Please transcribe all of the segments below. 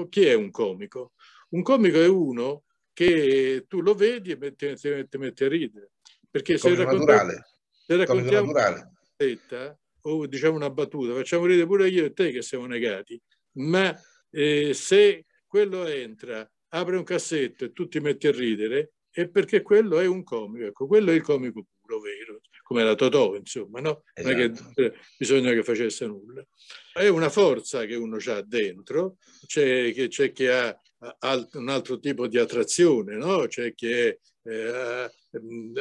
comico, chi è un comico? Un comico è uno che tu lo vedi e metti, ti mette a ridere. Perché se, racconta, se raccontiamo una battetta o diciamo una battuta, facciamo ridere pure io e te che siamo negati, ma eh, se quello entra, apre un cassetto e tu ti metti a ridere, è perché quello è un comico. Ecco, quello è il comico puro, vero come la Totò, insomma, no? Esatto. Non è che esatto. cioè, bisogna che facesse nulla. È una forza che uno ha dentro, c'è, c'è chi ha un altro tipo di attrazione, no? C'è chi è, eh,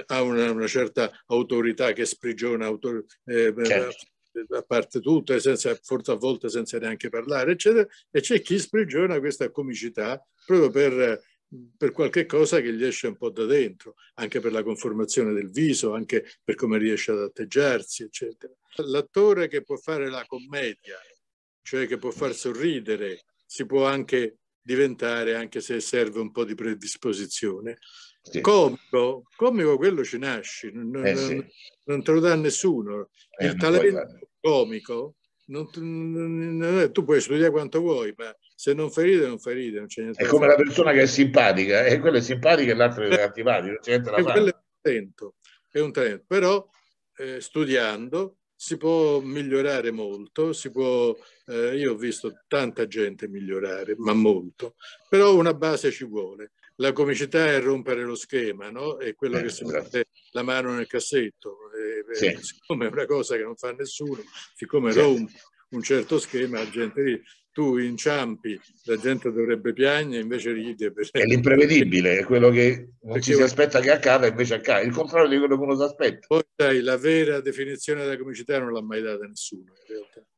ha una, una, certa autorità che sprigiona autor- eh, certo. a parte tutto, senza, forse a volte senza neanche parlare, eccetera, e c'è chi sprigiona questa comicità proprio per per qualche cosa che gli esce un po' da dentro, anche per la conformazione del viso, anche per come riesce ad atteggiarsi, eccetera. L'attore che può fare la commedia, cioè che può far sorridere, si può anche diventare, anche se serve un po' di predisposizione. Sì. Comico, comico quello ci nasci, non, eh sì. non, non te lo dà nessuno. Eh, Il talento comico non, non, eh, tu puoi studiare quanto vuoi, ma se non fai ridere, non fai ridere. Non è come la persona che è simpatica, e eh, quella è simpatica e l'altra è attivata, non c'è niente da eh, fare. Quello è un talento, è un talento. però eh, studiando si può migliorare molto, si può, eh, io ho visto tanta gente migliorare, ma molto, però una base ci vuole. La comicità è rompere lo schema, no? È quello eh, che si mette la mano nel cassetto, eh, sì. siccome è una cosa che non fa nessuno, siccome certo. un, un certo schema, la gente lì tu inciampi, la gente dovrebbe piagnere, invece ride. È l'imprevedibile, è quello che non perché ci si aspetta che accada, invece accade, il contrario di quello che uno si aspetta. Poi sai, la vera definizione della comicità non l'ha mai data nessuno, in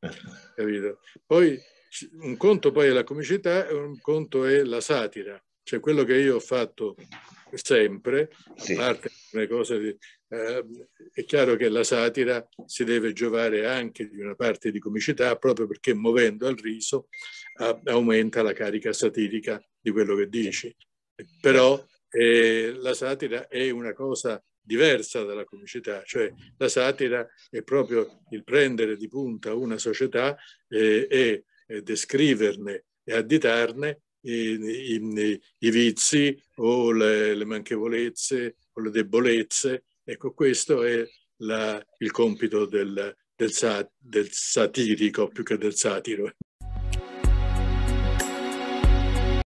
realtà, capito? Poi un conto poi è la comicità e un conto è la satira. Cioè quello che io ho fatto sempre, sì. a parte le cose, di, eh, è chiaro che la satira si deve giovare anche di una parte di comicità proprio perché muovendo al riso a, aumenta la carica satirica di quello che dici. Però eh, la satira è una cosa diversa dalla comicità, cioè la satira è proprio il prendere di punta una società eh, e descriverne e additarne i, i, i vizi o le, le, manchevolezze o le debolezze. Ecco, questo è la, il compito del, del, sat, del satirico più che del satiro.